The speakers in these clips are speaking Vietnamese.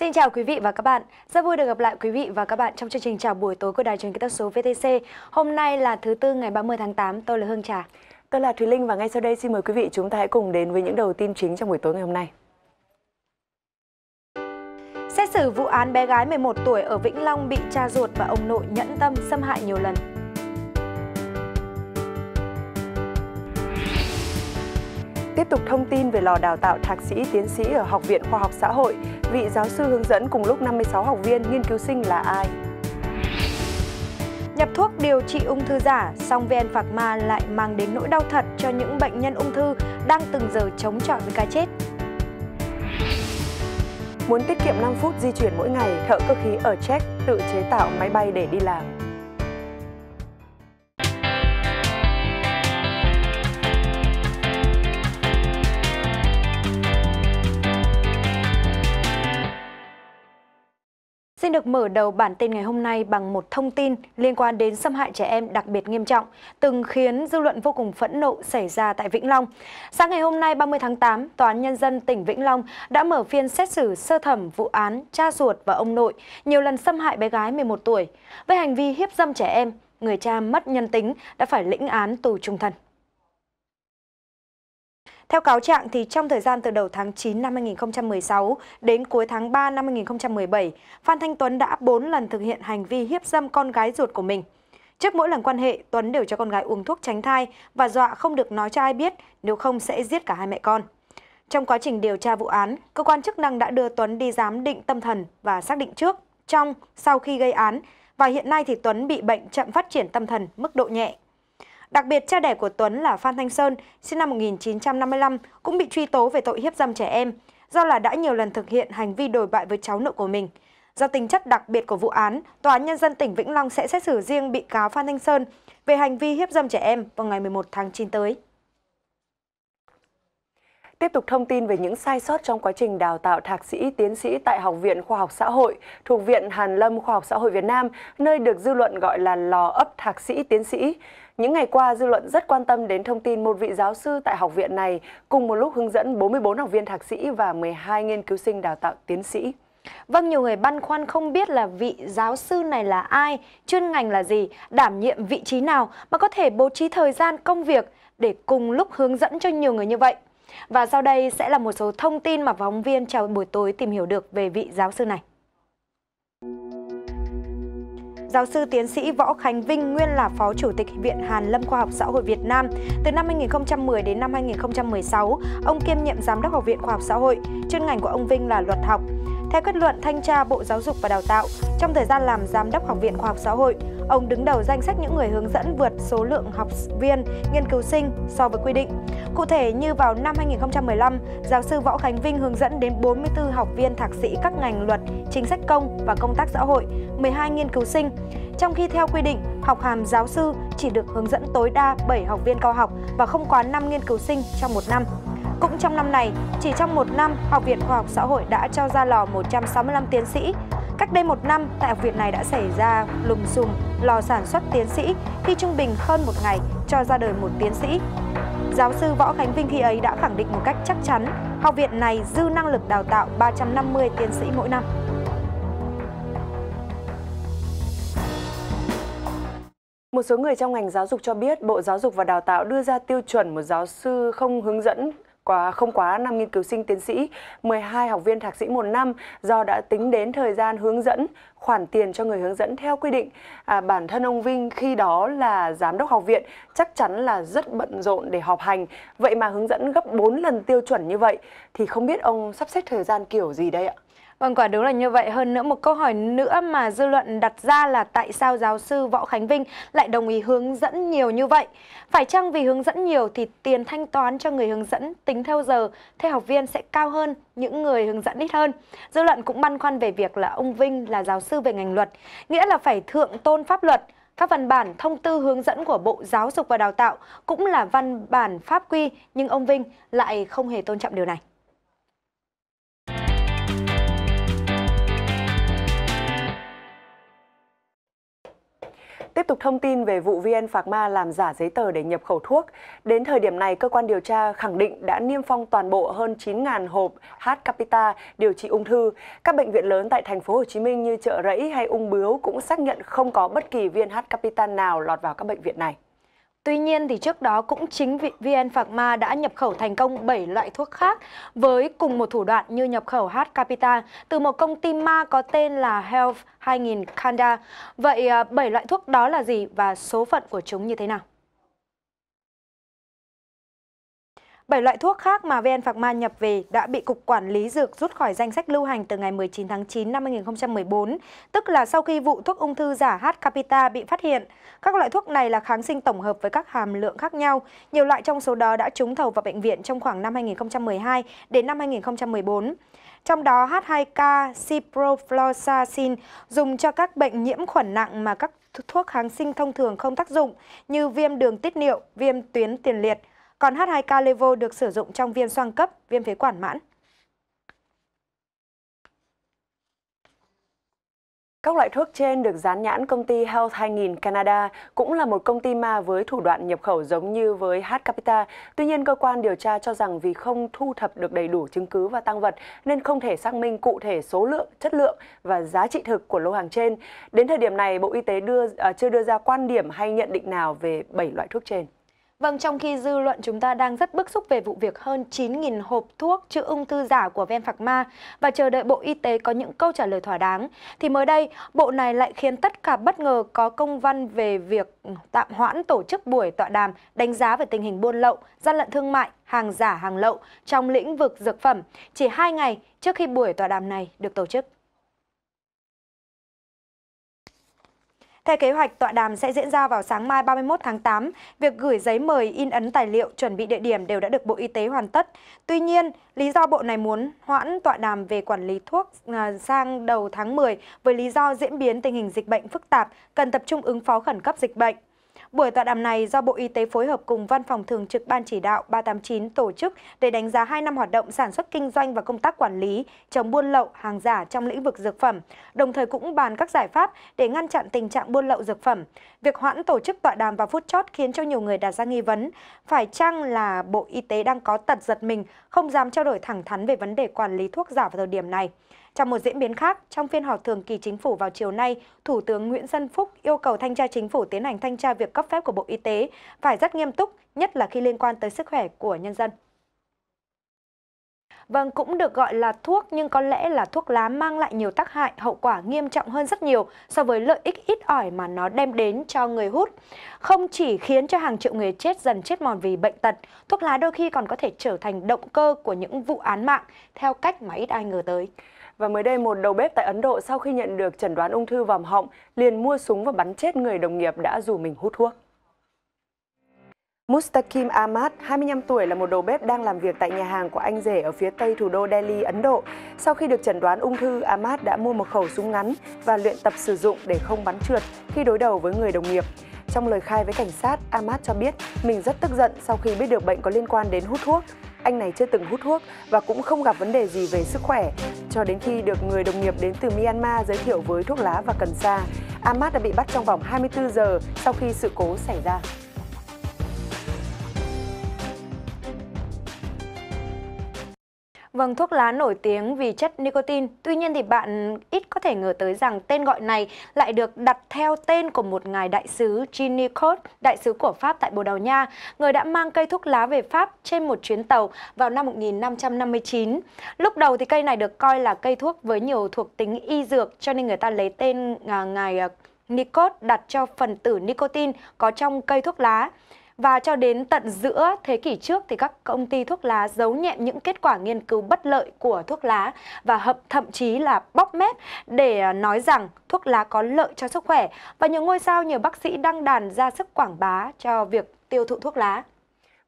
Xin chào quý vị và các bạn. Rất vui được gặp lại quý vị và các bạn trong chương trình chào buổi tối của Đài truyền hình kỹ thuật số VTC. Hôm nay là thứ tư ngày 30 tháng 8, tôi là Hương Trà. Tôi là Thùy Linh và ngay sau đây xin mời quý vị chúng ta hãy cùng đến với những đầu tin chính trong buổi tối ngày hôm nay. Xét xử vụ án bé gái 11 tuổi ở Vĩnh Long bị cha ruột và ông nội nhẫn tâm xâm hại nhiều lần. tiếp tục thông tin về lò đào tạo thạc sĩ tiến sĩ ở Học viện Khoa học Xã hội, vị giáo sư hướng dẫn cùng lúc 56 học viên nghiên cứu sinh là ai? Nhập thuốc điều trị ung thư giả, song VN Phạc Ma lại mang đến nỗi đau thật cho những bệnh nhân ung thư đang từng giờ chống chọi với cái chết. Muốn tiết kiệm 5 phút di chuyển mỗi ngày, thợ cơ khí ở Czech tự chế tạo máy bay để đi làm. Xin được mở đầu bản tin ngày hôm nay bằng một thông tin liên quan đến xâm hại trẻ em đặc biệt nghiêm trọng, từng khiến dư luận vô cùng phẫn nộ xảy ra tại Vĩnh Long. Sáng ngày hôm nay 30 tháng 8, Tòa án Nhân dân tỉnh Vĩnh Long đã mở phiên xét xử sơ thẩm vụ án cha ruột và ông nội nhiều lần xâm hại bé gái 11 tuổi. Với hành vi hiếp dâm trẻ em, người cha mất nhân tính đã phải lĩnh án tù trung thân. Theo cáo trạng, thì trong thời gian từ đầu tháng 9 năm 2016 đến cuối tháng 3 năm 2017, Phan Thanh Tuấn đã 4 lần thực hiện hành vi hiếp dâm con gái ruột của mình. Trước mỗi lần quan hệ, Tuấn đều cho con gái uống thuốc tránh thai và dọa không được nói cho ai biết, nếu không sẽ giết cả hai mẹ con. Trong quá trình điều tra vụ án, cơ quan chức năng đã đưa Tuấn đi giám định tâm thần và xác định trước, trong, sau khi gây án và hiện nay thì Tuấn bị bệnh chậm phát triển tâm thần mức độ nhẹ. Đặc biệt, cha đẻ của Tuấn là Phan Thanh Sơn, sinh năm 1955, cũng bị truy tố về tội hiếp dâm trẻ em, do là đã nhiều lần thực hiện hành vi đổi bại với cháu nội của mình. Do tính chất đặc biệt của vụ án, Tòa án Nhân dân tỉnh Vĩnh Long sẽ xét xử riêng bị cáo Phan Thanh Sơn về hành vi hiếp dâm trẻ em vào ngày 11 tháng 9 tới. Tiếp tục thông tin về những sai sót trong quá trình đào tạo thạc sĩ, tiến sĩ tại Học viện Khoa học Xã hội thuộc Viện Hàn Lâm Khoa học Xã hội Việt Nam, nơi được dư luận gọi là lò ấp thạc sĩ, tiến sĩ. Những ngày qua, dư luận rất quan tâm đến thông tin một vị giáo sư tại học viện này cùng một lúc hướng dẫn 44 học viên thạc sĩ và 12 nghiên cứu sinh đào tạo tiến sĩ. Vâng, nhiều người băn khoăn không biết là vị giáo sư này là ai, chuyên ngành là gì, đảm nhiệm vị trí nào mà có thể bố trí thời gian công việc để cùng lúc hướng dẫn cho nhiều người như vậy. Và sau đây sẽ là một số thông tin mà phóng viên chào buổi tối tìm hiểu được về vị giáo sư này. Giáo sư tiến sĩ Võ Khánh Vinh nguyên là Phó Chủ tịch Viện Hàn Lâm Khoa học Xã hội Việt Nam. Từ năm 2010 đến năm 2016, ông kiêm nhiệm Giám đốc Học viện Khoa học Xã hội, chuyên ngành của ông Vinh là luật học. Theo kết luận thanh tra Bộ Giáo dục và Đào tạo, trong thời gian làm Giám đốc Học viện Khoa học Xã hội, ông đứng đầu danh sách những người hướng dẫn vượt số lượng học viên, nghiên cứu sinh so với quy định. Cụ thể như vào năm 2015, giáo sư Võ Khánh Vinh hướng dẫn đến 44 học viên thạc sĩ các ngành luật, chính sách công và công tác xã hội, 12 nghiên cứu sinh. Trong khi theo quy định, học hàm giáo sư chỉ được hướng dẫn tối đa 7 học viên cao học và không quá 5 nghiên cứu sinh trong một năm. Cũng trong năm này, chỉ trong một năm, Học viện Khoa học Xã hội đã cho ra lò 165 tiến sĩ. Cách đây một năm, tại học viện này đã xảy ra lùm xùm lò sản xuất tiến sĩ khi trung bình hơn một ngày cho ra đời một tiến sĩ. Giáo sư Võ Khánh Vinh khi ấy đã khẳng định một cách chắc chắn, học viện này dư năng lực đào tạo 350 tiến sĩ mỗi năm. Một số người trong ngành giáo dục cho biết Bộ Giáo dục và Đào tạo đưa ra tiêu chuẩn một giáo sư không hướng dẫn quá không quá năm nghiên cứu sinh tiến sĩ, 12 học viên thạc sĩ một năm do đã tính đến thời gian hướng dẫn khoản tiền cho người hướng dẫn theo quy định. À, bản thân ông Vinh khi đó là giám đốc học viện chắc chắn là rất bận rộn để họp hành. Vậy mà hướng dẫn gấp 4 lần tiêu chuẩn như vậy thì không biết ông sắp xếp thời gian kiểu gì đây ạ? Vâng, quả đúng là như vậy. Hơn nữa một câu hỏi nữa mà dư luận đặt ra là tại sao giáo sư Võ Khánh Vinh lại đồng ý hướng dẫn nhiều như vậy? Phải chăng vì hướng dẫn nhiều thì tiền thanh toán cho người hướng dẫn tính theo giờ, theo học viên sẽ cao hơn những người hướng dẫn ít hơn? Dư luận cũng băn khoăn về việc là ông Vinh là giáo sư về ngành luật, nghĩa là phải thượng tôn pháp luật, các văn bản, thông tư hướng dẫn của Bộ Giáo dục và Đào tạo cũng là văn bản pháp quy, nhưng ông Vinh lại không hề tôn trọng điều này. Tiếp tục thông tin về vụ VN Phạc làm giả giấy tờ để nhập khẩu thuốc. Đến thời điểm này, cơ quan điều tra khẳng định đã niêm phong toàn bộ hơn 9.000 hộp H Capita điều trị ung thư. Các bệnh viện lớn tại thành phố Hồ Chí Minh như Chợ Rẫy hay Ung Bướu cũng xác nhận không có bất kỳ viên H Capita nào lọt vào các bệnh viện này. Tuy nhiên thì trước đó cũng chính VN Phạc đã nhập khẩu thành công 7 loại thuốc khác với cùng một thủ đoạn như nhập khẩu H Capita từ một công ty ma có tên là Health 2000 Kanda. Vậy 7 à, loại thuốc đó là gì và số phận của chúng như thế nào? 7 loại thuốc khác mà VN Phạc Ma nhập về đã bị Cục Quản lý Dược rút khỏi danh sách lưu hành từ ngày 19 tháng 9 năm 2014, tức là sau khi vụ thuốc ung thư giả H. Capita bị phát hiện. Các loại thuốc này là kháng sinh tổng hợp với các hàm lượng khác nhau. Nhiều loại trong số đó đã trúng thầu vào bệnh viện trong khoảng năm 2012 đến năm 2014. Trong đó H2K ciprofloxacin dùng cho các bệnh nhiễm khuẩn nặng mà các thuốc kháng sinh thông thường không tác dụng như viêm đường tiết niệu, viêm tuyến tiền liệt còn H2K Levo được sử dụng trong viêm xoang cấp, viêm phế quản mãn. Các loại thuốc trên được dán nhãn công ty Health 2000 Canada cũng là một công ty ma với thủ đoạn nhập khẩu giống như với H Capita. Tuy nhiên, cơ quan điều tra cho rằng vì không thu thập được đầy đủ chứng cứ và tăng vật nên không thể xác minh cụ thể số lượng, chất lượng và giá trị thực của lô hàng trên. Đến thời điểm này, Bộ Y tế đưa à, chưa đưa ra quan điểm hay nhận định nào về 7 loại thuốc trên. Vâng, trong khi dư luận chúng ta đang rất bức xúc về vụ việc hơn 9.000 hộp thuốc chữa ung thư giả của Venpharma và chờ đợi Bộ Y tế có những câu trả lời thỏa đáng, thì mới đây, Bộ này lại khiến tất cả bất ngờ có công văn về việc tạm hoãn tổ chức buổi tọa đàm đánh giá về tình hình buôn lậu, gian lận thương mại, hàng giả, hàng lậu trong lĩnh vực dược phẩm chỉ 2 ngày trước khi buổi tọa đàm này được tổ chức. Theo kế hoạch, tọa đàm sẽ diễn ra vào sáng mai 31 tháng 8. Việc gửi giấy mời in ấn tài liệu chuẩn bị địa điểm đều đã được Bộ Y tế hoàn tất. Tuy nhiên, lý do Bộ này muốn hoãn tọa đàm về quản lý thuốc à, sang đầu tháng 10 với lý do diễn biến tình hình dịch bệnh phức tạp, cần tập trung ứng phó khẩn cấp dịch bệnh. Buổi tọa đàm này do Bộ Y tế phối hợp cùng Văn phòng Thường trực Ban Chỉ đạo 389 tổ chức để đánh giá 2 năm hoạt động sản xuất kinh doanh và công tác quản lý, chống buôn lậu, hàng giả trong lĩnh vực dược phẩm, đồng thời cũng bàn các giải pháp để ngăn chặn tình trạng buôn lậu dược phẩm. Việc hoãn tổ chức tọa đàm vào phút chót khiến cho nhiều người đặt ra nghi vấn, phải chăng là Bộ Y tế đang có tật giật mình, không dám trao đổi thẳng thắn về vấn đề quản lý thuốc giả vào thời điểm này. Trong một diễn biến khác, trong phiên họp thường kỳ chính phủ vào chiều nay, Thủ tướng Nguyễn Xuân Phúc yêu cầu thanh tra chính phủ tiến hành thanh tra việc cấp phép của Bộ Y tế phải rất nghiêm túc, nhất là khi liên quan tới sức khỏe của nhân dân. Vâng, cũng được gọi là thuốc nhưng có lẽ là thuốc lá mang lại nhiều tác hại, hậu quả nghiêm trọng hơn rất nhiều so với lợi ích ít ỏi mà nó đem đến cho người hút. Không chỉ khiến cho hàng triệu người chết dần chết mòn vì bệnh tật, thuốc lá đôi khi còn có thể trở thành động cơ của những vụ án mạng theo cách mà ít ai ngờ tới. Và mới đây, một đầu bếp tại Ấn Độ sau khi nhận được chẩn đoán ung thư vòm họng liền mua súng và bắn chết người đồng nghiệp đã dù mình hút thuốc. Mustakim Ahmad, 25 tuổi, là một đầu bếp đang làm việc tại nhà hàng của anh rể ở phía tây thủ đô Delhi, Ấn Độ. Sau khi được chẩn đoán ung thư, Ahmad đã mua một khẩu súng ngắn và luyện tập sử dụng để không bắn trượt khi đối đầu với người đồng nghiệp. Trong lời khai với cảnh sát, Ahmad cho biết mình rất tức giận sau khi biết được bệnh có liên quan đến hút thuốc. Anh này chưa từng hút thuốc và cũng không gặp vấn đề gì về sức khỏe, cho đến khi được người đồng nghiệp đến từ Myanmar giới thiệu với thuốc lá và cần sa. Ahmad đã bị bắt trong vòng 24 giờ sau khi sự cố xảy ra. Vâng, thuốc lá nổi tiếng vì chất nicotine. Tuy nhiên thì bạn ít có thể ngờ tới rằng tên gọi này lại được đặt theo tên của một ngài đại sứ Ginnicott, đại sứ của Pháp tại Bồ Đào Nha, người đã mang cây thuốc lá về Pháp trên một chuyến tàu vào năm 1559. Lúc đầu thì cây này được coi là cây thuốc với nhiều thuộc tính y dược cho nên người ta lấy tên à, ngài à, Nicot đặt cho phần tử nicotine có trong cây thuốc lá. Và cho đến tận giữa thế kỷ trước thì các công ty thuốc lá giấu nhẹm những kết quả nghiên cứu bất lợi của thuốc lá và hợp thậm chí là bóc mép để à, nói rằng thuốc lá có lợi cho sức khỏe và những ngôi sao nhiều bác sĩ đăng đàn ra sức quảng bá cho việc tiêu thụ thuốc lá.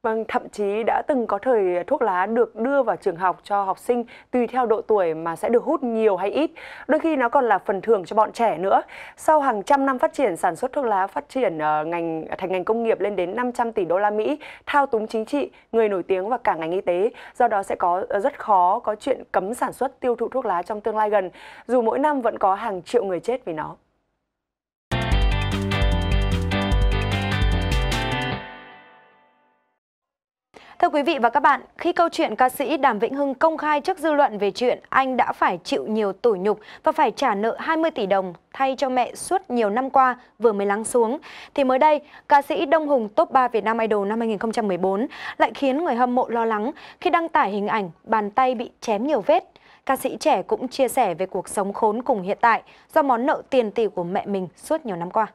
Vâng, thậm chí đã từng có thời thuốc lá được đưa vào trường học cho học sinh tùy theo độ tuổi mà sẽ được hút nhiều hay ít. Đôi khi nó còn là phần thưởng cho bọn trẻ nữa. Sau hàng trăm năm phát triển sản xuất thuốc lá phát triển uh, ngành thành ngành công nghiệp lên đến 500 tỷ đô la Mỹ, thao túng chính trị, người nổi tiếng và cả ngành y tế, do đó sẽ có ờ, rất khó có chuyện cấm sản xuất tiêu thụ thuốc lá trong tương lai gần, dù mỗi năm vẫn có hàng triệu người chết vì nó. Thưa quý vị và các bạn, khi câu chuyện ca sĩ Đàm Vĩnh Hưng công khai trước dư luận về chuyện anh đã phải chịu nhiều tủi nhục và phải trả nợ 20 tỷ đồng thay cho mẹ suốt nhiều năm qua vừa mới lắng xuống, thì mới đây, ca sĩ Đông Hùng top 3 Việt Nam Idol năm 2014 lại khiến người hâm mộ lo lắng khi đăng tải hình ảnh bàn tay bị chém nhiều vết. Ca sĩ trẻ cũng chia sẻ về cuộc sống khốn cùng hiện tại do món nợ tiền tỷ của mẹ mình suốt nhiều năm qua.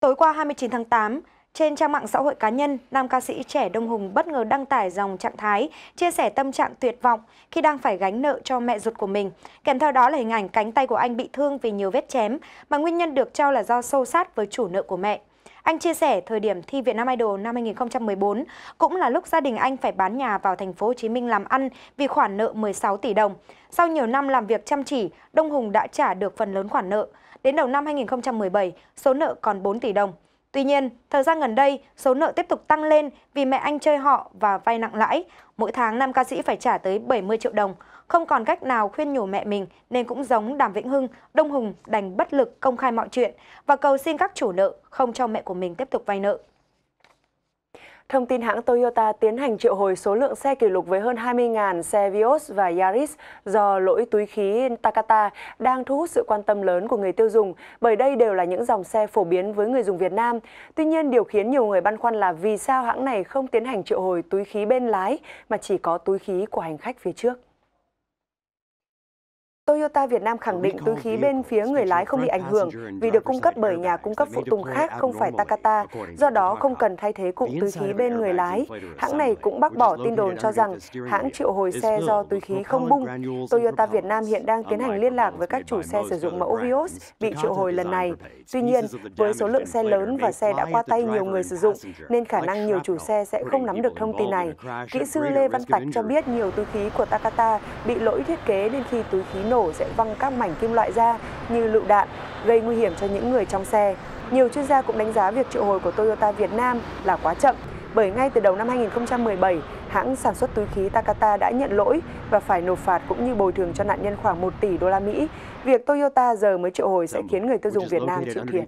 Tối qua 29 tháng 8, trên trang mạng xã hội cá nhân, nam ca sĩ trẻ Đông Hùng bất ngờ đăng tải dòng trạng thái chia sẻ tâm trạng tuyệt vọng khi đang phải gánh nợ cho mẹ ruột của mình. Kèm theo đó là hình ảnh cánh tay của anh bị thương vì nhiều vết chém, mà nguyên nhân được cho là do sâu sát với chủ nợ của mẹ. Anh chia sẻ thời điểm thi Việt Nam Idol năm 2014 cũng là lúc gia đình anh phải bán nhà vào thành phố Hồ Chí Minh làm ăn vì khoản nợ 16 tỷ đồng. Sau nhiều năm làm việc chăm chỉ, Đông Hùng đã trả được phần lớn khoản nợ. Đến đầu năm 2017, số nợ còn 4 tỷ đồng. Tuy nhiên, thời gian gần đây, số nợ tiếp tục tăng lên vì mẹ anh chơi họ và vay nặng lãi. Mỗi tháng nam ca sĩ phải trả tới 70 triệu đồng. Không còn cách nào khuyên nhủ mẹ mình nên cũng giống Đàm Vĩnh Hưng, Đông Hùng đành bất lực công khai mọi chuyện và cầu xin các chủ nợ không cho mẹ của mình tiếp tục vay nợ. Thông tin hãng Toyota tiến hành triệu hồi số lượng xe kỷ lục với hơn 20.000 xe Vios và Yaris do lỗi túi khí Takata đang thu hút sự quan tâm lớn của người tiêu dùng bởi đây đều là những dòng xe phổ biến với người dùng Việt Nam. Tuy nhiên, điều khiến nhiều người băn khoăn là vì sao hãng này không tiến hành triệu hồi túi khí bên lái mà chỉ có túi khí của hành khách phía trước. Toyota Việt Nam khẳng định túi khí bên phía người lái không bị ảnh hưởng vì được cung cấp bởi nhà cung cấp phụ tùng khác không phải Takata, do đó không cần thay thế cụm túi khí bên người lái. Hãng này cũng bác bỏ tin đồn cho rằng hãng triệu hồi xe do túi khí không bung. Toyota Việt Nam hiện đang tiến hành liên lạc với các chủ xe sử dụng mẫu Vios bị triệu hồi lần này. Tuy nhiên, với số lượng xe lớn và xe đã qua tay nhiều người sử dụng, nên khả năng nhiều chủ xe sẽ không nắm được thông tin này. Kỹ sư Lê Văn Tạch cho biết nhiều túi khí của Takata bị lỗi thiết kế nên khi túi khí nổ nổ sẽ văng các mảnh kim loại ra như lựu đạn, gây nguy hiểm cho những người trong xe. Nhiều chuyên gia cũng đánh giá việc triệu hồi của Toyota Việt Nam là quá chậm, bởi ngay từ đầu năm 2017, hãng sản xuất túi khí Takata đã nhận lỗi và phải nộp phạt cũng như bồi thường cho nạn nhân khoảng 1 tỷ đô la Mỹ. Việc Toyota giờ mới triệu hồi sẽ khiến người tiêu dùng Việt Nam chịu thiệt.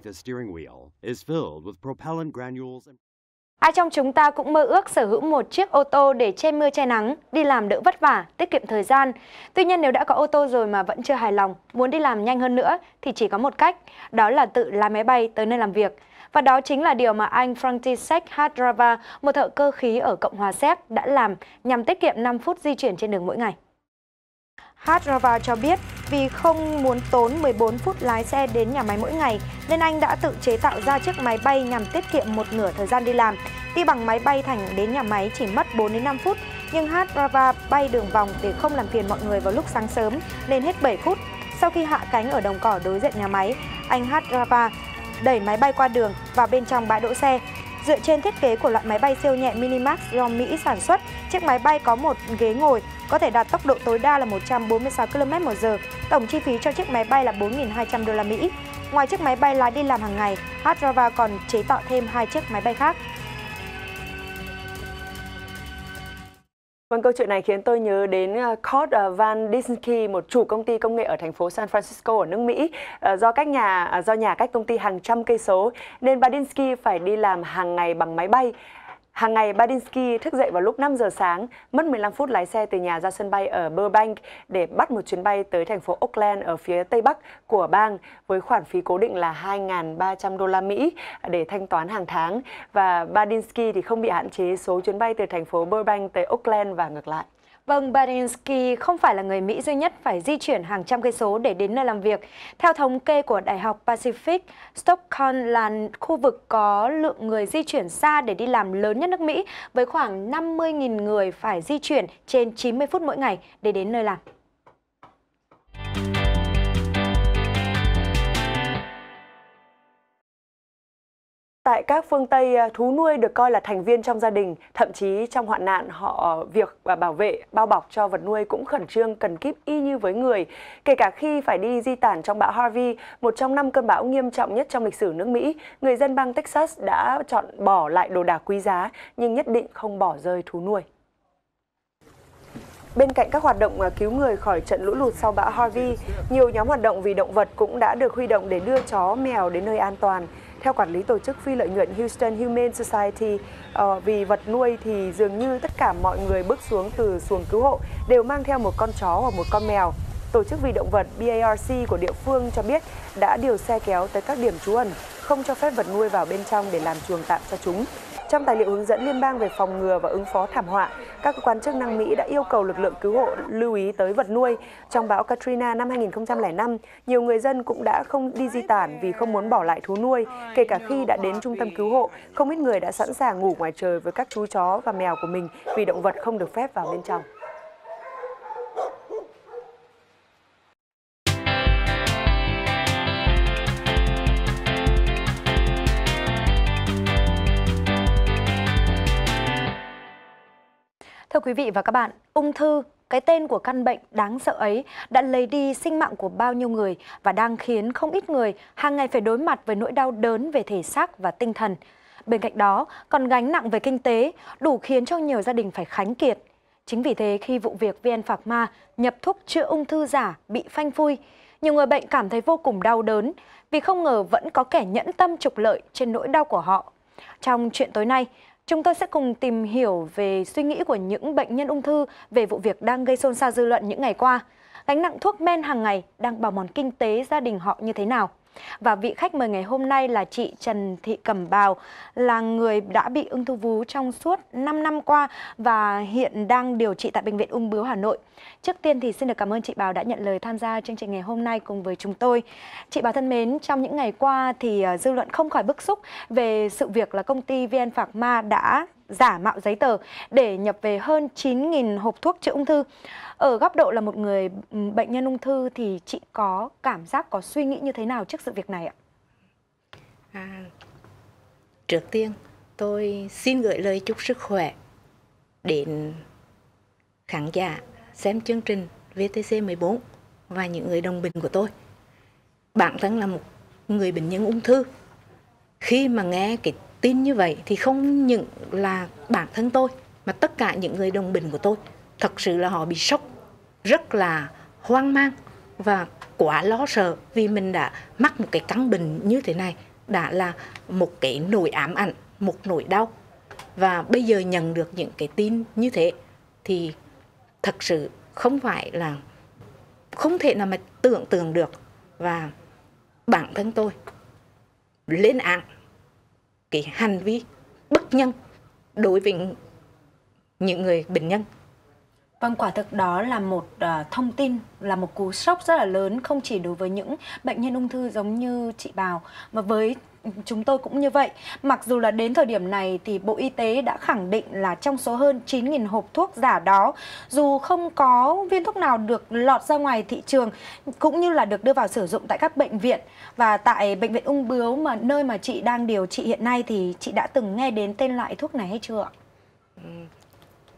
Ai trong chúng ta cũng mơ ước sở hữu một chiếc ô tô để che mưa che nắng, đi làm đỡ vất vả, tiết kiệm thời gian. Tuy nhiên nếu đã có ô tô rồi mà vẫn chưa hài lòng, muốn đi làm nhanh hơn nữa thì chỉ có một cách, đó là tự lái máy bay tới nơi làm việc. Và đó chính là điều mà anh František Hadrava, một thợ cơ khí ở Cộng hòa Séc đã làm nhằm tiết kiệm 5 phút di chuyển trên đường mỗi ngày. Hadrava cho biết vì không muốn tốn 14 phút lái xe đến nhà máy mỗi ngày, nên anh đã tự chế tạo ra chiếc máy bay nhằm tiết kiệm một nửa thời gian đi làm. Đi bằng máy bay thành đến nhà máy chỉ mất 4 đến 5 phút, nhưng Hát Rava bay đường vòng để không làm phiền mọi người vào lúc sáng sớm, nên hết 7 phút. Sau khi hạ cánh ở đồng cỏ đối diện nhà máy, anh Hát Rava đẩy máy bay qua đường và bên trong bãi đỗ xe, Dựa trên thiết kế của loại máy bay siêu nhẹ Minimax do Mỹ sản xuất, chiếc máy bay có một ghế ngồi, có thể đạt tốc độ tối đa là 146 km/h. Tổng chi phí cho chiếc máy bay là 4.200 đô la Mỹ. Ngoài chiếc máy bay lái đi làm hàng ngày, Hadrava còn chế tạo thêm hai chiếc máy bay khác. Vâng, câu chuyện này khiến tôi nhớ đến Kurt ờ, ờ, Van Dinsky, một chủ công ty công nghệ ở thành phố San Francisco ở nước Mỹ. Ờ, do cách nhà à, do nhà cách công ty hàng trăm cây số nên Van Dinsky phải đi làm hàng ngày bằng máy bay. Hàng ngày, Badinsky thức dậy vào lúc 5 giờ sáng, mất 15 phút lái xe từ nhà ra sân bay ở Burbank để bắt một chuyến bay tới thành phố Oakland ở phía tây bắc của bang với khoản phí cố định là 2.300 đô la Mỹ để thanh toán hàng tháng. Và Badinsky thì không bị hạn chế số chuyến bay từ thành phố Burbank tới Oakland và ngược lại. Vâng, Barinsky không phải là người Mỹ duy nhất phải di chuyển hàng trăm cây số để đến nơi làm việc. Theo thống kê của Đại học Pacific, Stockholm là khu vực có lượng người di chuyển xa để đi làm lớn nhất nước Mỹ, với khoảng 50.000 người phải di chuyển trên 90 phút mỗi ngày để đến nơi làm. Tại các phương Tây, à, thú nuôi được coi là thành viên trong gia đình, thậm chí trong hoạn nạn họ à, việc và bảo vệ, bao bọc cho vật nuôi cũng khẩn trương cần kíp y như với người. Kể cả khi phải đi di tản trong bão Harvey, một trong năm cơn bão nghiêm trọng nhất trong lịch sử nước Mỹ, người dân bang Texas đã chọn bỏ lại đồ đạc quý giá nhưng nhất định không bỏ rơi thú nuôi. Bên cạnh các hoạt động à, cứu người khỏi trận lũ lụt sau bão Harvey, nhiều nhóm hoạt động vì động vật cũng đã được huy động để đưa chó, mèo đến nơi an toàn. Theo quản lý tổ chức phi lợi nhuận Houston Humane Society, uh, vì vật nuôi thì dường như tất cả mọi người bước xuống từ xuồng cứu hộ đều mang theo một con chó hoặc một con mèo. Tổ chức vì động vật BARC của địa phương cho biết đã điều xe kéo tới các điểm trú ẩn, không cho phép vật nuôi vào bên trong để làm chuồng tạm cho chúng. Trong tài liệu hướng dẫn liên bang về phòng ngừa và ứng phó thảm họa, các cơ quan chức năng Mỹ đã yêu cầu lực lượng cứu hộ lưu ý tới vật nuôi. Trong bão Katrina năm 2005, nhiều người dân cũng đã không đi di tản vì không muốn bỏ lại thú nuôi. Kể cả khi đã đến trung tâm cứu hộ, không ít người đã sẵn sàng ngủ ngoài trời với các chú chó và mèo của mình vì động vật không được phép vào bên trong. Thưa quý vị và các bạn, ung thư cái tên của căn bệnh đáng sợ ấy đã lấy đi sinh mạng của bao nhiêu người và đang khiến không ít người hàng ngày phải đối mặt với nỗi đau đớn về thể xác và tinh thần. Bên cạnh đó, còn gánh nặng về kinh tế đủ khiến cho nhiều gia đình phải khánh kiệt. Chính vì thế, khi vụ việc VN Phạc Ma nhập thuốc chữa ung thư giả bị phanh phui, nhiều người bệnh cảm thấy vô cùng đau đớn vì không ngờ vẫn có kẻ nhẫn tâm trục lợi trên nỗi đau của họ. Trong chuyện tối nay, Chúng tôi sẽ cùng tìm hiểu về suy nghĩ của những bệnh nhân ung thư về vụ việc đang gây xôn xao dư luận những ngày qua. Gánh nặng thuốc men hàng ngày đang bào mòn kinh tế gia đình họ như thế nào? Và vị khách mời ngày hôm nay là chị Trần Thị Cẩm Bào, là người đã bị ung thư vú trong suốt 5 năm qua và hiện đang điều trị tại Bệnh viện Ung Bướu Hà Nội. Trước tiên thì xin được cảm ơn chị Bào đã nhận lời tham gia chương trình ngày hôm nay cùng với chúng tôi. Chị Bào thân mến, trong những ngày qua thì ờ, dư luận không khỏi bức xúc về sự việc là công ty VN Phạc Ma đã giả mạo giấy tờ để nhập về hơn 9.000 hộp thuốc chữa ung thư. Ở góc độ là một người bệnh nhân ung thư thì chị có cảm giác, có suy nghĩ như thế nào trước sự việc này ạ? À, trước tiên tôi xin gửi lời chúc sức khỏe đến khán giả xem chương trình VTC 14 và những người đồng bình của tôi. Bản thân là một người bệnh nhân ung thư. Khi mà nghe cái tin như vậy thì không những là bản thân tôi mà tất cả những người đồng bình của tôi thật sự là họ bị sốc rất là hoang mang và quá lo sợ vì mình đã mắc một cái căn bệnh như thế này đã là một cái nỗi ám ảnh một nỗi đau và bây giờ nhận được những cái tin như thế thì thật sự không phải là không thể nào mà tưởng tượng được và bản thân tôi lên án cái hành vi bất nhân đối với những người bệnh nhân Vâng, quả thực đó là một uh, thông tin, là một cú sốc rất là lớn không chỉ đối với những bệnh nhân ung thư giống như chị Bào mà với chúng tôi cũng như vậy. Mặc dù là đến thời điểm này thì Bộ Y tế đã khẳng định là trong số hơn 9.000 hộp thuốc giả đó, dù không có viên thuốc nào được lọt ra ngoài thị trường cũng như là được đưa vào sử dụng tại các bệnh viện và tại bệnh viện Ung Bướu mà nơi mà chị đang điều trị hiện nay thì chị đã từng nghe đến tên loại thuốc này hay chưa ạ? Ừ,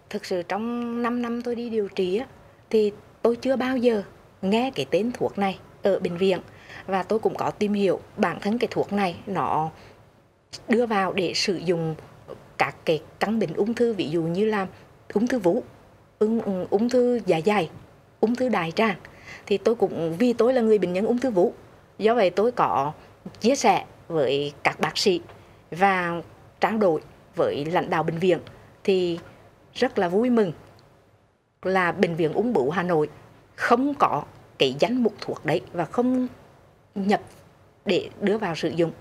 thực sự trong 5 năm tôi đi điều trị thì tôi chưa bao giờ nghe cái tên thuốc này ở bệnh viện và tôi cũng có tìm hiểu bản thân cái thuốc này nó đưa vào để sử dụng các cái căn bệnh ung thư ví dụ như là ung thư vú ung, ung thư dạ dày ung thư đại tràng thì tôi cũng vì tôi là người bệnh nhân ung thư vú do vậy tôi có chia sẻ với các bác sĩ và trao đổi với lãnh đạo bệnh viện thì rất là vui mừng là bệnh viện ung bướu Hà Nội không có cái danh mục thuốc đấy và không nhập để đưa vào sử dụng.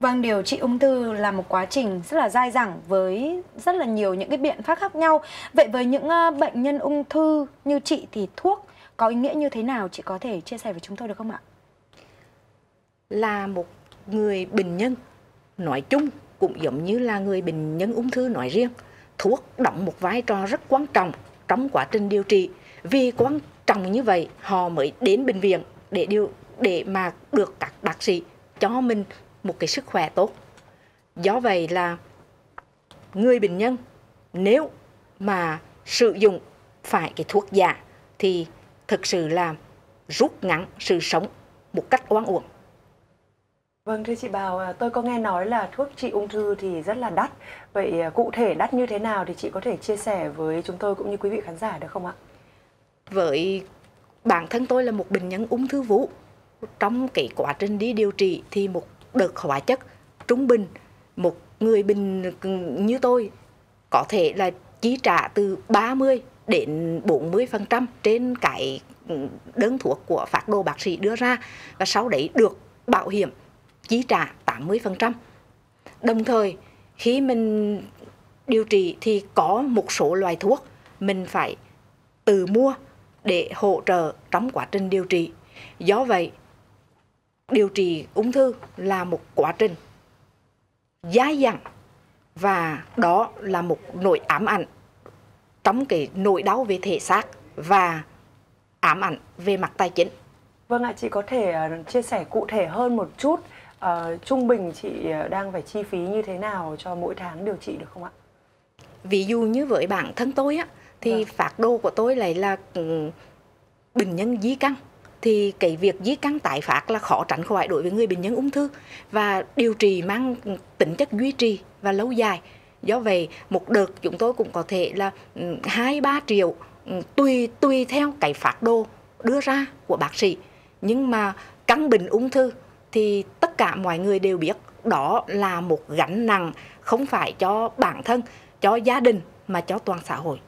Vâng, điều trị ung thư là một quá trình rất là dai dẳng với rất là nhiều những cái biện pháp khác nhau. Vậy với những ờ, bệnh nhân ung thư như chị thì thuốc có ý nghĩa như thế nào chị có thể chia sẻ với chúng tôi được không ạ? Là một người bệnh nhân nói chung cũng giống như là người bệnh nhân ung thư nói riêng, thuốc đóng một vai trò rất quan trọng trong quá trình điều trị. Vì quan trọng như vậy, họ mới đến bệnh viện để điều để mà được các bác sĩ cho mình một cái sức khỏe tốt do vậy là người bệnh nhân nếu mà sử dụng phải cái thuốc giả thì thực sự là rút ngắn sự sống một cách oan uổng Vâng thưa chị Bảo, à, tôi có nghe nói là thuốc trị ung thư thì rất là đắt. Vậy à, cụ thể đắt như thế nào thì chị có thể chia sẻ với chúng tôi cũng như quý vị khán giả được không ạ? Với bản thân tôi là một bệnh nhân ung thư vú trong cái quá trình đi điều trị thì một đợt hóa chất trung bình một người bình như tôi có thể là chi trả từ 30 đến 40% trên cái đơn thuốc của phác đồ bác sĩ đưa ra và sau đấy được bảo hiểm chi trả 80%. Đồng thời khi mình điều trị thì có một số loại thuốc mình phải tự mua để hỗ trợ trong quá trình điều trị. Do vậy điều trị ung thư là một quá trình dài dẳng và đó là một nỗi ám ảnh trong cái nỗi đau về thể xác và ám ảnh về mặt tài chính. Vâng ạ, chị có thể ờ, chia sẻ cụ thể hơn một chút uh, trung bình chị ờ, đang phải chi phí như thế nào cho mỗi tháng điều trị được không ạ? Ví dụ như với bản thân tôi á thì vâng. phác đồ của tôi lại là ừ, bình nhân di căng thì cái việc di căn tái phát là khó tránh khỏi đối với người bệnh nhân ung thư và điều trị mang tính chất duy trì và lâu dài do vậy một đợt chúng tôi cũng có thể là ừ, hai ba triệu ừ, tùy tùy theo cái phát đồ đưa ra của bác sĩ nhưng mà căn bệnh ung thư thì tất cả mọi người đều biết đó là một gánh nặng không phải cho bản thân cho gia đình mà cho toàn xã hội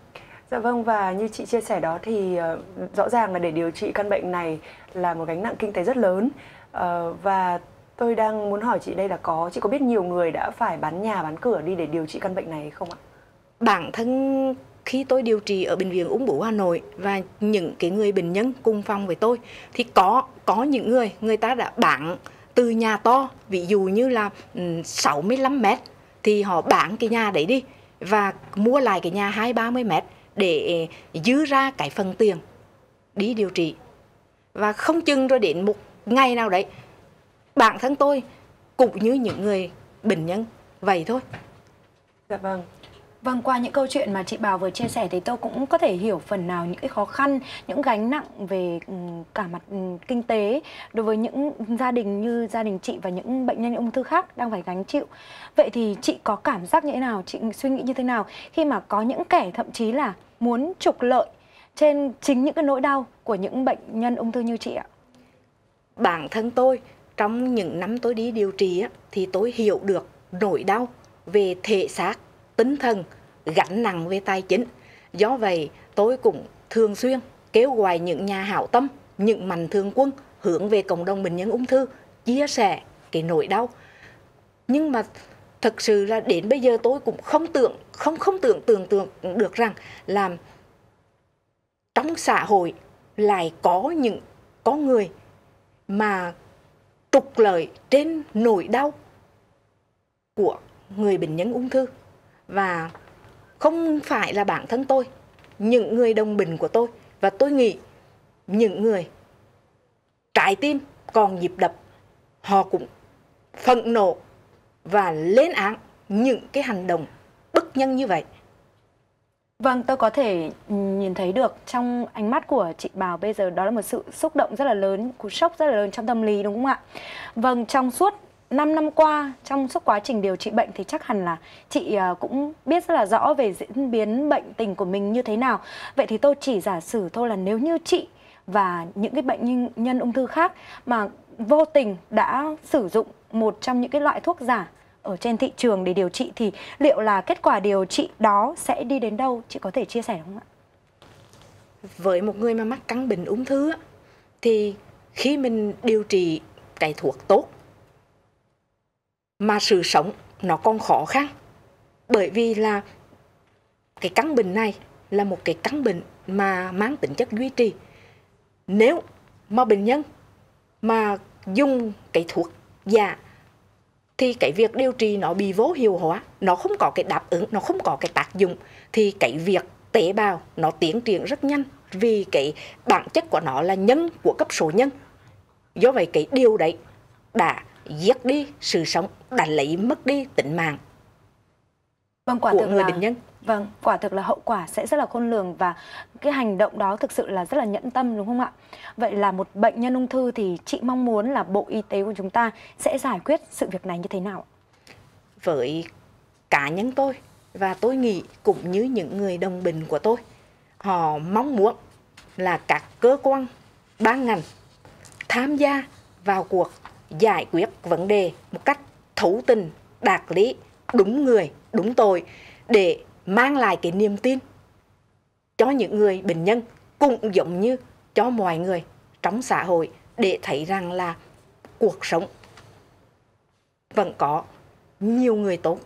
Dạ vâng và như chị chia sẻ đó thì uh, rõ ràng là để điều trị căn bệnh này là một gánh nặng kinh tế rất lớn uh, và tôi đang muốn hỏi chị đây là có chị có biết nhiều người đã phải bán nhà bán cửa đi để điều trị căn bệnh này không ạ? Bản thân khi tôi điều trị ở bệnh viện ung bướu Hà Nội và những cái người bệnh nhân cùng phòng với tôi thì có có những người người ta đã bán từ nhà to ví dụ như là 65 ừ, mét thì họ bán cái nhà đấy đi và mua lại cái nhà hai ba mươi mét để dư ra cái phần tiền đi điều trị và không chừng rồi đến một ngày nào đấy bản thân tôi cũng như những người bệnh nhân vậy thôi dạ vâng Vâng, qua những câu chuyện mà chị Bảo vừa chia sẻ thì tôi cũng có thể hiểu phần nào những cái khó khăn, những gánh nặng về ừ, cả mặt ừ, kinh tế đối với những gia đình như gia đình chị và những bệnh nhân ung thư khác đang phải gánh chịu. Vậy thì chị có cảm giác như thế nào, chị suy nghĩ như thế nào khi mà có những kẻ thậm chí là muốn trục lợi trên chính những cái nỗi đau của những bệnh nhân ung thư như chị ạ? Bản thân tôi trong những năm tôi đi điều trị thì tôi hiểu được nỗi đau về thể xác tính thân gánh nặng về tài chính. Do vậy, tôi cũng thường xuyên kêu gọi những nhà hảo tâm, những mạnh thường quân hướng về cộng đồng bệnh nhân ung thư chia sẻ cái nỗi đau. Nhưng mà thật sự là đến bây giờ tôi cũng không tưởng không không tưởng tưởng tượng được rằng là trong xã hội lại có những có người mà trục lợi trên nỗi đau của người bệnh nhân ung thư và không phải là bản thân tôi những người đồng bình của tôi và tôi nghĩ những người trái tim còn nhịp đập họ cũng phẫn nộ và lên án những cái hành động bất nhân như vậy Vâng, tôi có thể nhìn thấy được trong ánh mắt của chị Bảo bây giờ đó là một sự xúc động rất là lớn, cú sốc rất là lớn trong tâm lý đúng không ạ? Vâng, trong suốt 5 năm qua trong suốt quá trình điều trị bệnh thì chắc hẳn là chị ờ, cũng biết rất là rõ về diễn biến bệnh tình của mình như thế nào. Vậy thì tôi chỉ giả sử thôi là nếu như chị và những cái bệnh nhân ung thư khác mà vô tình đã sử dụng một trong những cái loại thuốc giả ở trên thị trường để điều trị thì liệu là kết quả điều trị đó sẽ đi đến đâu? Chị có thể chia sẻ không ạ? Với một người mà mắc căn bệnh ung thư thì khi mình điều trị cái thuốc tốt mà sự sống nó còn khó khăn bởi vì là cái căn bệnh này là một cái căn bệnh mà mang tính chất duy trì nếu mà bệnh nhân mà dùng cái thuốc giả thì cái việc điều trị nó bị vô hiệu hóa nó không có cái đáp ứng nó không có cái tác dụng thì cái việc tế bào nó tiến triển rất nhanh vì cái bản chất của nó là nhân của cấp số nhân do vậy cái điều đấy đã giết đi sự sống, đã lấy mất đi tính mạng vâng, quả của thực người là... bệnh nhân. Vâng, quả thực là hậu quả sẽ rất là khôn lường và cái hành động đó thực sự là rất là nhẫn tâm đúng không ạ? Vậy là một bệnh nhân ung thư thì chị mong muốn là Bộ Y tế của chúng ta sẽ giải quyết sự việc này như thế nào? Với cá nhân tôi và tôi nghĩ cũng như những người đồng bình của tôi, họ mong muốn là các cơ quan, ban ngành tham gia vào cuộc giải quyết vấn đề một cách thấu tình, đạt lý, đúng người, đúng tội để mang lại cái niềm tin cho những người bệnh nhân cũng giống như cho mọi người trong xã hội để thấy rằng là cuộc sống vẫn có nhiều người tốt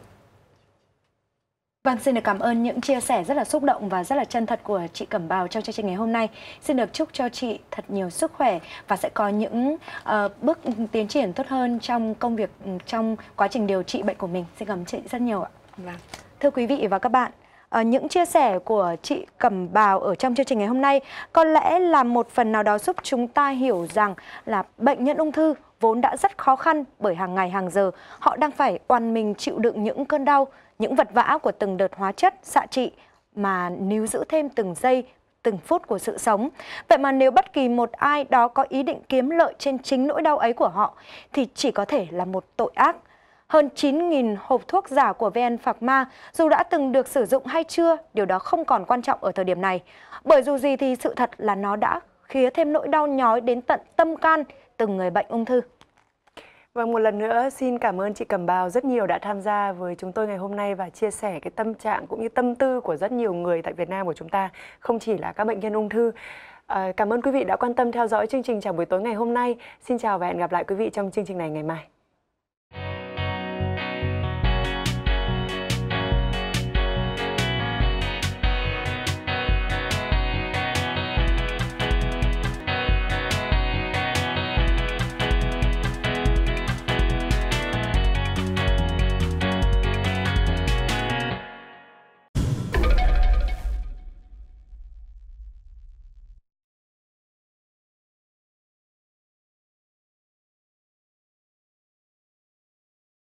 Vâng, xin được cảm ơn những chia sẻ rất là xúc động và rất là chân thật của chị Cẩm Bào trong chương trình ngày hôm nay. Xin được chúc cho chị thật nhiều sức khỏe và sẽ có những uh, bước tiến triển tốt hơn trong công việc, ừ, trong quá trình điều trị bệnh của mình. Xin cảm ơn chị rất nhiều ạ. Vâng. Thưa quý vị và các bạn, uh, những chia sẻ của chị Cẩm Bào ở trong chương trình ngày hôm nay có lẽ là một phần nào đó giúp chúng ta hiểu rằng là bệnh nhân ung thư vốn đã rất khó khăn bởi hàng ngày hàng giờ họ đang phải oan mình chịu đựng những cơn đau, những vật vã của từng đợt hóa chất xạ trị mà níu giữ thêm từng giây từng phút của sự sống. Vậy mà nếu bất kỳ một ai đó có ý định kiếm lợi trên chính nỗi đau ấy của họ thì chỉ có thể là một tội ác. Hơn 9.000 hộp thuốc giả của VN Phạc Ma dù đã từng được sử dụng hay chưa, điều đó không còn quan trọng ở thời điểm này. Bởi dù gì thì sự thật là nó đã khía thêm nỗi đau nhói đến tận tâm can từng người bệnh ung thư và vâng, một lần nữa xin cảm ơn chị Cẩm Bào rất nhiều đã tham gia với chúng tôi ngày hôm nay và chia sẻ cái tâm trạng cũng như tâm tư của rất nhiều người tại Việt Nam của chúng ta, không chỉ là các bệnh nhân ung thư. À, cảm ơn quý vị đã quan tâm theo dõi chương trình chào buổi tối ngày hôm nay. Xin chào và hẹn gặp lại quý vị trong chương trình này ngày mai.